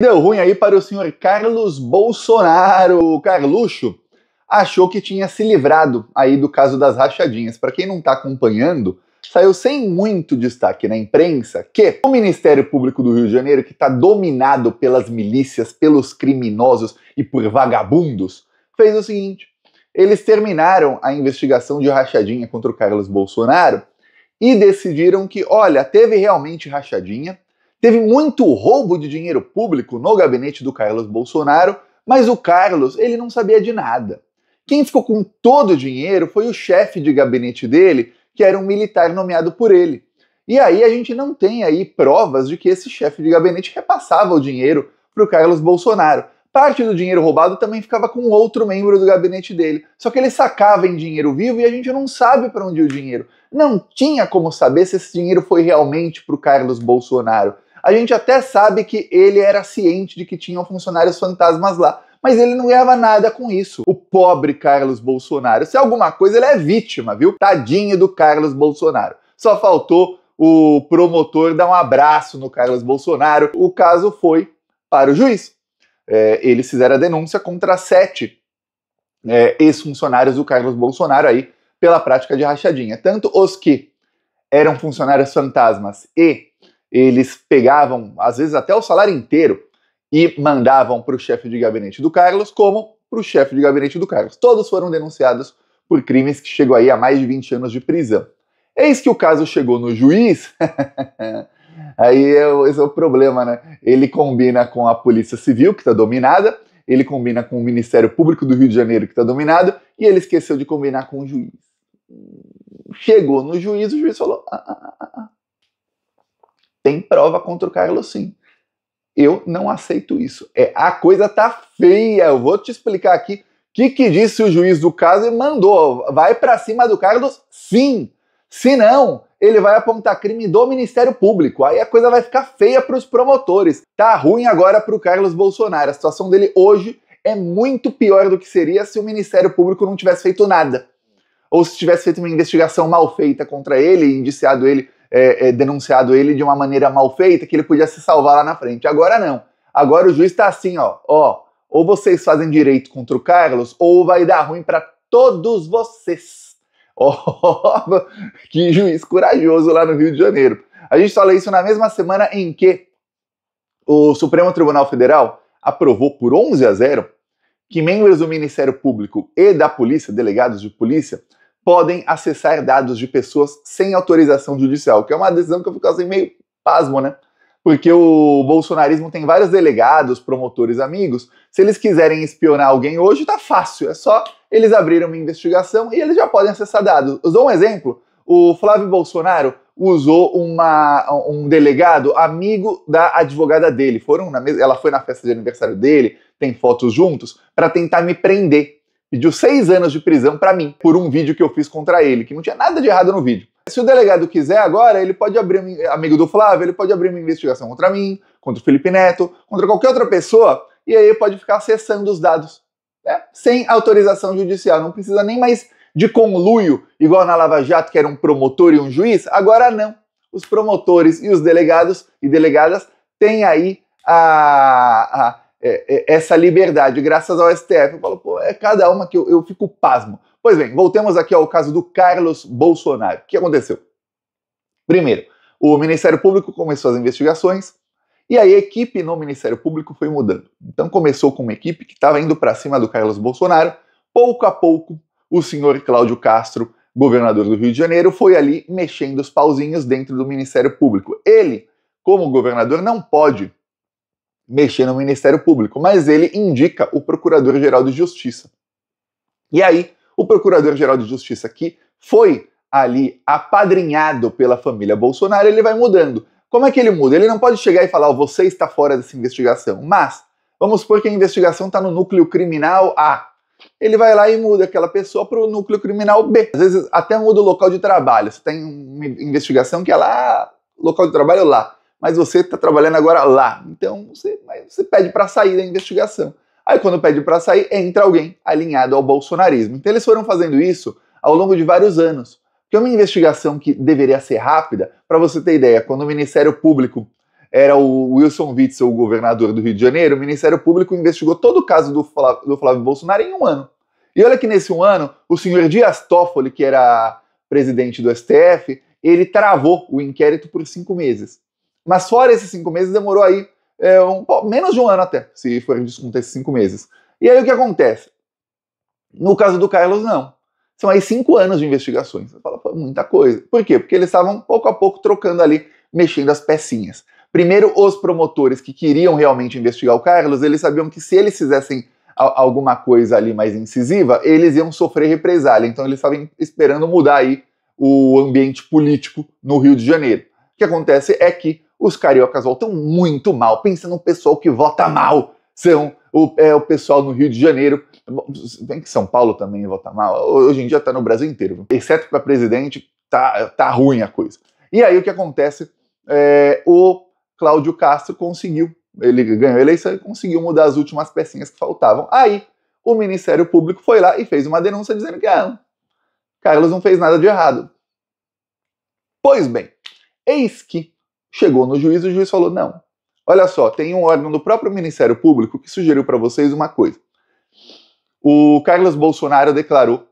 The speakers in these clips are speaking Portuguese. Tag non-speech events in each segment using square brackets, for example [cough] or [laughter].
Deu ruim aí para o senhor Carlos Bolsonaro. O Carluxo achou que tinha se livrado aí do caso das rachadinhas. Para quem não está acompanhando, saiu sem muito destaque na imprensa que o Ministério Público do Rio de Janeiro, que está dominado pelas milícias, pelos criminosos e por vagabundos, fez o seguinte: eles terminaram a investigação de rachadinha contra o Carlos Bolsonaro e decidiram que, olha, teve realmente rachadinha Teve muito roubo de dinheiro público no gabinete do Carlos Bolsonaro, mas o Carlos ele não sabia de nada. Quem ficou com todo o dinheiro foi o chefe de gabinete dele, que era um militar nomeado por ele. E aí a gente não tem aí provas de que esse chefe de gabinete repassava o dinheiro para o Carlos Bolsonaro. Parte do dinheiro roubado também ficava com outro membro do gabinete dele. Só que ele sacava em dinheiro vivo e a gente não sabe para onde o dinheiro. Não tinha como saber se esse dinheiro foi realmente para o Carlos Bolsonaro a gente até sabe que ele era ciente de que tinham funcionários fantasmas lá. Mas ele não ganhava nada com isso. O pobre Carlos Bolsonaro. Se é alguma coisa, ele é vítima, viu? Tadinho do Carlos Bolsonaro. Só faltou o promotor dar um abraço no Carlos Bolsonaro. O caso foi para o juiz. É, eles fizeram a denúncia contra sete é, ex-funcionários do Carlos Bolsonaro aí pela prática de rachadinha. Tanto os que eram funcionários fantasmas e eles pegavam, às vezes, até o salário inteiro e mandavam para o chefe de gabinete do Carlos, como para o chefe de gabinete do Carlos. Todos foram denunciados por crimes que chegou aí a mais de 20 anos de prisão. Eis que o caso chegou no juiz. [laughs] aí é, esse é o problema, né? Ele combina com a Polícia Civil, que está dominada, ele combina com o Ministério Público do Rio de Janeiro, que está dominado, e ele esqueceu de combinar com o juiz. Chegou no juiz, o juiz falou: ah, ah, ah, ah, ah tem prova contra o Carlos sim. Eu não aceito isso. É a coisa tá feia. Eu vou te explicar aqui o que, que disse o juiz do caso e mandou. Vai para cima do Carlos sim. Se não, ele vai apontar crime do Ministério Público. Aí a coisa vai ficar feia para os promotores. Tá ruim agora para o Carlos Bolsonaro. A situação dele hoje é muito pior do que seria se o Ministério Público não tivesse feito nada. Ou se tivesse feito uma investigação mal feita contra ele e indiciado ele é, é, denunciado ele de uma maneira mal feita que ele podia se salvar lá na frente. Agora não. Agora o juiz está assim, ó, ó, ou vocês fazem direito contra o Carlos, ou vai dar ruim para todos vocês. [laughs] que juiz corajoso lá no Rio de Janeiro. A gente fala isso na mesma semana em que o Supremo Tribunal Federal aprovou por 11 a 0 que membros do Ministério Público e da Polícia, delegados de polícia, podem acessar dados de pessoas sem autorização judicial, que é uma decisão que eu fico assim meio pasmo, né? Porque o bolsonarismo tem vários delegados, promotores, amigos. Se eles quiserem espionar alguém hoje, tá fácil. É só eles abrirem uma investigação e eles já podem acessar dados. Eu dou um exemplo. O Flávio Bolsonaro usou uma, um delegado amigo da advogada dele. Foram na mesa, ela foi na festa de aniversário dele, tem fotos juntos, para tentar me prender pediu seis anos de prisão para mim por um vídeo que eu fiz contra ele, que não tinha nada de errado no vídeo. Se o delegado quiser agora, ele pode abrir, amigo do Flávio, ele pode abrir uma investigação contra mim, contra o Felipe Neto, contra qualquer outra pessoa, e aí pode ficar acessando os dados, né? sem autorização judicial. Não precisa nem mais de conluio, igual na Lava Jato, que era um promotor e um juiz. Agora não. Os promotores e os delegados e delegadas têm aí a, a é, é, essa liberdade, graças ao STF. Eu falo, pô, é cada uma que eu, eu fico pasmo. Pois bem, voltemos aqui ao caso do Carlos Bolsonaro. O que aconteceu? Primeiro, o Ministério Público começou as investigações e a equipe no Ministério Público foi mudando. Então começou com uma equipe que estava indo para cima do Carlos Bolsonaro. Pouco a pouco, o senhor Cláudio Castro, governador do Rio de Janeiro, foi ali mexendo os pauzinhos dentro do Ministério Público. Ele, como governador, não pode mexer no Ministério Público, mas ele indica o Procurador-Geral de Justiça. E aí, o Procurador-Geral de Justiça que foi ali apadrinhado pela família Bolsonaro, ele vai mudando. Como é que ele muda? Ele não pode chegar e falar, oh, você está fora dessa investigação, mas vamos supor que a investigação está no núcleo criminal A. Ele vai lá e muda aquela pessoa para o núcleo criminal B. Às vezes até muda o local de trabalho. Você tem uma investigação que é lá, local de trabalho lá mas você está trabalhando agora lá. Então você, você pede para sair da investigação. Aí quando pede para sair, entra alguém alinhado ao bolsonarismo. Então eles foram fazendo isso ao longo de vários anos. Porque é uma investigação que deveria ser rápida, para você ter ideia, quando o Ministério Público era o Wilson Witzel, o governador do Rio de Janeiro, o Ministério Público investigou todo o caso do Flávio, do Flávio Bolsonaro em um ano. E olha que nesse um ano, o senhor Dias Toffoli, que era presidente do STF, ele travou o inquérito por cinco meses. Mas fora esses cinco meses, demorou aí é, um, menos de um ano até, se for descontar esses cinco meses. E aí o que acontece? No caso do Carlos, não. São aí cinco anos de investigações. Você fala, muita coisa. Por quê? Porque eles estavam pouco a pouco trocando ali, mexendo as pecinhas. Primeiro, os promotores que queriam realmente investigar o Carlos, eles sabiam que se eles fizessem alguma coisa ali mais incisiva, eles iam sofrer represália. Então eles estavam esperando mudar aí o ambiente político no Rio de Janeiro. O que acontece é que os cariocas votam muito mal. Pensa no pessoal que vota mal. São o, é, o pessoal no Rio de Janeiro. Vem que São Paulo também vota mal. Hoje em dia está no Brasil inteiro. Exceto para presidente, tá, tá ruim a coisa. E aí o que acontece? É, o Cláudio Castro conseguiu, ele ganhou a eleição e conseguiu mudar as últimas pecinhas que faltavam. Aí o Ministério Público foi lá e fez uma denúncia dizendo que ah, Carlos não fez nada de errado. Pois bem, eis que Chegou no juiz e o juiz falou: não. Olha só, tem um órgão do próprio Ministério Público que sugeriu para vocês uma coisa. O Carlos Bolsonaro declarou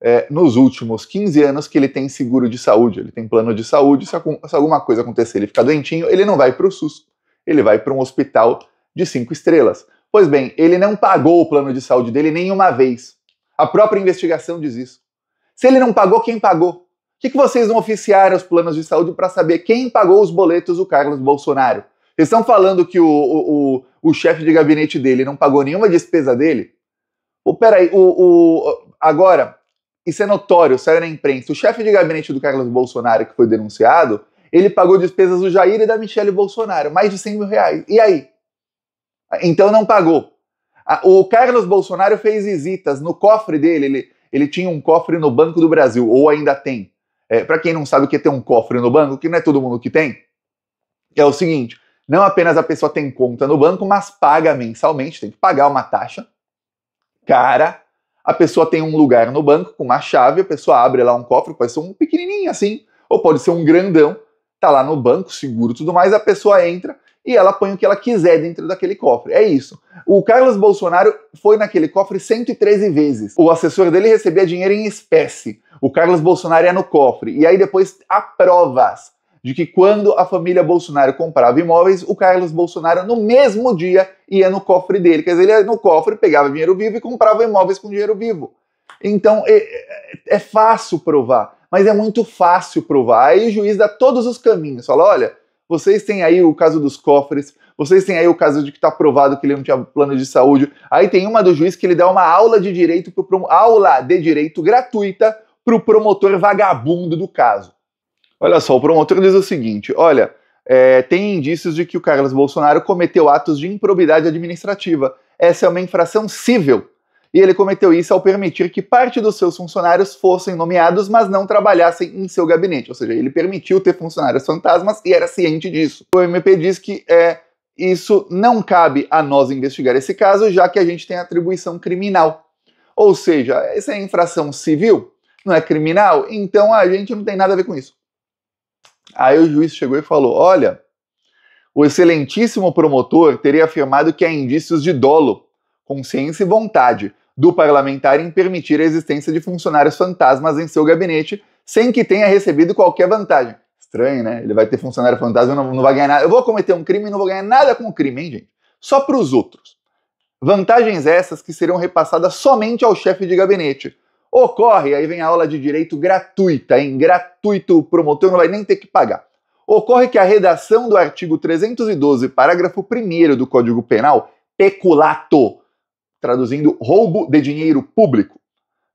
é, nos últimos 15 anos que ele tem seguro de saúde, ele tem plano de saúde. Se, se alguma coisa acontecer, ele ficar doentinho, ele não vai para o SUS, ele vai para um hospital de cinco estrelas. Pois bem, ele não pagou o plano de saúde dele nenhuma vez. A própria investigação diz isso. Se ele não pagou, quem pagou? que, que vocês vão oficiar aos planos de saúde para saber quem pagou os boletos do Carlos Bolsonaro? Vocês estão falando que o, o, o, o chefe de gabinete dele não pagou nenhuma despesa dele? Oh, peraí, o, o, agora, isso é notório, saiu na imprensa. O chefe de gabinete do Carlos Bolsonaro, que foi denunciado, ele pagou despesas do Jair e da Michelle Bolsonaro, mais de 100 mil reais. E aí? Então não pagou. O Carlos Bolsonaro fez visitas no cofre dele, ele, ele tinha um cofre no Banco do Brasil, ou ainda tem. É, para quem não sabe o que é ter um cofre no banco, que não é todo mundo que tem, é o seguinte: não apenas a pessoa tem conta no banco, mas paga mensalmente, tem que pagar uma taxa cara. A pessoa tem um lugar no banco com uma chave, a pessoa abre lá um cofre, pode ser um pequenininho assim, ou pode ser um grandão, tá lá no banco, seguro tudo mais, a pessoa entra, e ela põe o que ela quiser dentro daquele cofre. É isso. O Carlos Bolsonaro foi naquele cofre 113 vezes. O assessor dele recebia dinheiro em espécie. O Carlos Bolsonaro ia no cofre. E aí depois há provas de que quando a família Bolsonaro comprava imóveis, o Carlos Bolsonaro no mesmo dia ia no cofre dele. Quer dizer, ele ia no cofre, pegava dinheiro vivo e comprava imóveis com dinheiro vivo. Então é, é, é fácil provar, mas é muito fácil provar. Aí o juiz dá todos os caminhos. Fala: olha, vocês têm aí o caso dos cofres, vocês têm aí o caso de que está provado que ele não tinha plano de saúde. Aí tem uma do juiz que ele dá uma aula de direito pro, aula de direito gratuita para o promotor vagabundo do caso. Olha só, o promotor diz o seguinte: olha, é, tem indícios de que o Carlos Bolsonaro cometeu atos de improbidade administrativa. Essa é uma infração cível e ele cometeu isso ao permitir que parte dos seus funcionários fossem nomeados, mas não trabalhassem em seu gabinete. Ou seja, ele permitiu ter funcionários fantasmas e era ciente disso. O MP diz que é, isso não cabe a nós investigar esse caso, já que a gente tem atribuição criminal. Ou seja, essa é infração civil, não é criminal, então a gente não tem nada a ver com isso. Aí o juiz chegou e falou: olha, o excelentíssimo promotor teria afirmado que há indícios de dolo, consciência e vontade do parlamentar em permitir a existência de funcionários fantasmas em seu gabinete sem que tenha recebido qualquer vantagem. Estranho, né? Ele vai ter funcionário fantasma, não, não vai ganhar nada. Eu vou cometer um crime e não vou ganhar nada com o crime, hein, gente? Só para os outros. Vantagens essas que serão repassadas somente ao chefe de gabinete. Ocorre, aí vem a aula de direito gratuita, hein? Gratuito, o promotor não vai nem ter que pagar. Ocorre que a redação do artigo 312, parágrafo 1 do Código Penal, peculato, traduzindo roubo de dinheiro público,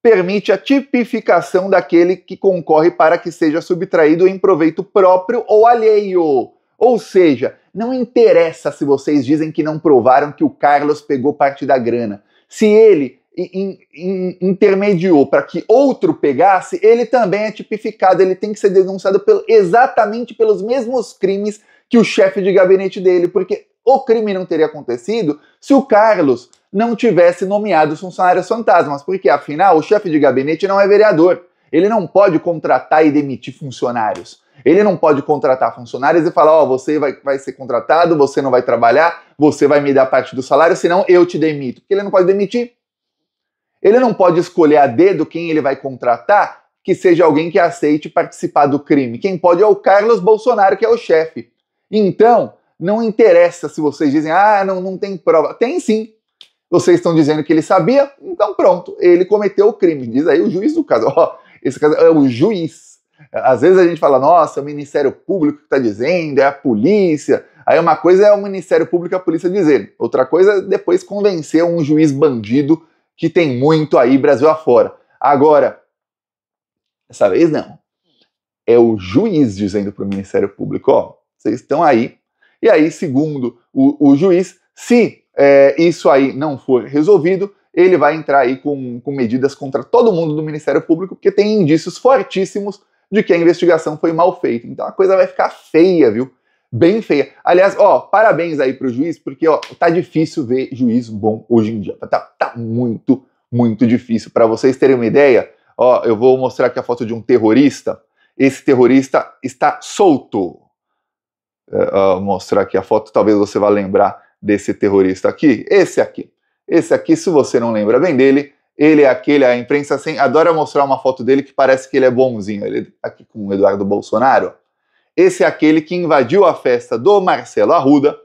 permite a tipificação daquele que concorre para que seja subtraído em proveito próprio ou alheio. Ou seja, não interessa se vocês dizem que não provaram que o Carlos pegou parte da grana. Se ele in, in, intermediou para que outro pegasse, ele também é tipificado, ele tem que ser denunciado pelo, exatamente pelos mesmos crimes que o chefe de gabinete dele, porque o crime não teria acontecido se o Carlos não tivesse nomeado os funcionários fantasmas, porque afinal o chefe de gabinete não é vereador. Ele não pode contratar e demitir funcionários. Ele não pode contratar funcionários e falar: Ó, oh, você vai, vai ser contratado, você não vai trabalhar, você vai me dar parte do salário, senão eu te demito. Porque ele não pode demitir. Ele não pode escolher a dedo quem ele vai contratar que seja alguém que aceite participar do crime. Quem pode é o Carlos Bolsonaro, que é o chefe. Então, não interessa se vocês dizem, ah, não, não tem prova. Tem sim. Vocês estão dizendo que ele sabia, então pronto, ele cometeu o crime. Diz aí o juiz do caso. [laughs] Ó, esse caso é o juiz. Às vezes a gente fala, nossa, é o Ministério Público que está dizendo, é a polícia. Aí uma coisa é o Ministério Público e a polícia dizer, outra coisa é depois convencer um juiz bandido que tem muito aí Brasil afora. Agora, dessa vez não. É o juiz dizendo para o Ministério Público, ó, vocês estão aí e aí, segundo o, o juiz, se é, isso aí não for resolvido, ele vai entrar aí com, com medidas contra todo mundo do Ministério Público, porque tem indícios fortíssimos de que a investigação foi mal feita. Então a coisa vai ficar feia, viu? Bem feia. Aliás, ó, parabéns aí pro juiz, porque ó, tá difícil ver juiz bom hoje em dia. Tá, tá, tá muito, muito difícil. Para vocês terem uma ideia, ó, eu vou mostrar aqui a foto de um terrorista. Esse terrorista está solto uh, mostrar aqui a foto, talvez você vá lembrar desse terrorista aqui, esse aqui. Esse aqui, se você não lembra bem dele, ele é aquele, a imprensa assim, adora mostrar uma foto dele que parece que ele é bonzinho, ele tá aqui com o Eduardo Bolsonaro. Esse é aquele que invadiu a festa do Marcelo Arruda,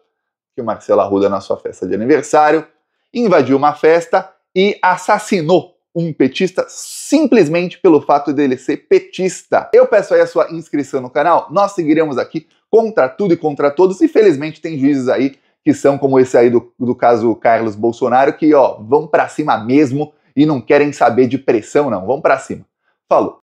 que o Marcelo Arruda na sua festa de aniversário, invadiu uma festa e assassinou um petista simplesmente pelo fato dele ser petista. Eu peço aí a sua inscrição no canal, nós seguiremos aqui contra tudo e contra todos, e felizmente tem juízes aí que são como esse aí do, do caso Carlos Bolsonaro, que ó, vão para cima mesmo e não querem saber de pressão não, vão para cima. Falou!